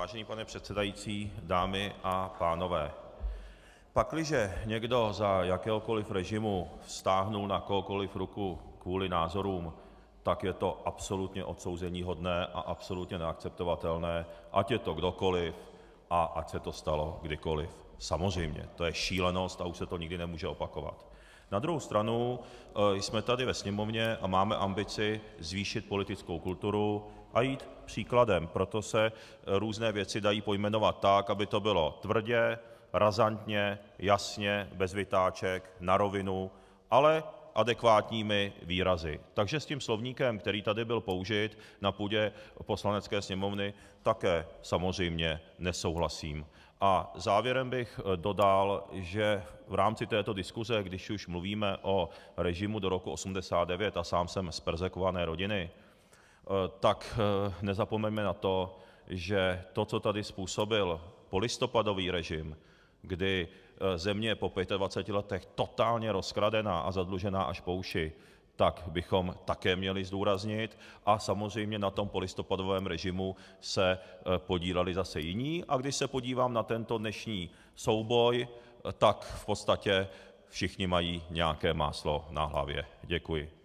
Vážený pane předsedající, dámy a pánové, pakliže někdo za jakéhokoliv režimu vztáhl na kohokoliv ruku kvůli názorům, tak je to absolutně odsouzeníhodné a absolutně neakceptovatelné, ať je to kdokoliv a ať se to stalo kdykoliv samozřejmě, to je šílenost a už se to nikdy nemůže opakovat, na druhou stranu eh, jsme tady ve Sněmovně a máme ambici zvýšit politickou kulturu a jít příkladem, proto se eh, různé věci dají pojmenovat tak, aby to bylo tvrdě, razantně, jasně, bez vytáček, na rovinu, ale adekvátními výrazy, takže s tím slovníkem, který tady byl použit na půdě Poslanecké sněmovny, také samozřejmě nesouhlasím. A závěrem bych eh, dodal, že v rámci této diskuse, když už mluvíme o režimu do roku 1989, a sám jsem z perzekvované rodiny, eh, tak eh, nezapomeňme na to, že to, co tady způsobil polistopadový režim, kdy země je po 25 letech totálně rozkradená a zadlužená až po uši tak bychom také měli zdůraznit, a samozřejmě na tom polistopadovém režimu se eh, podíleli zase jiní, a když se podívám na tento dnešní souboj, eh, tak v podstatě všichni mají nějaké máslo na hlavě. Děkuji.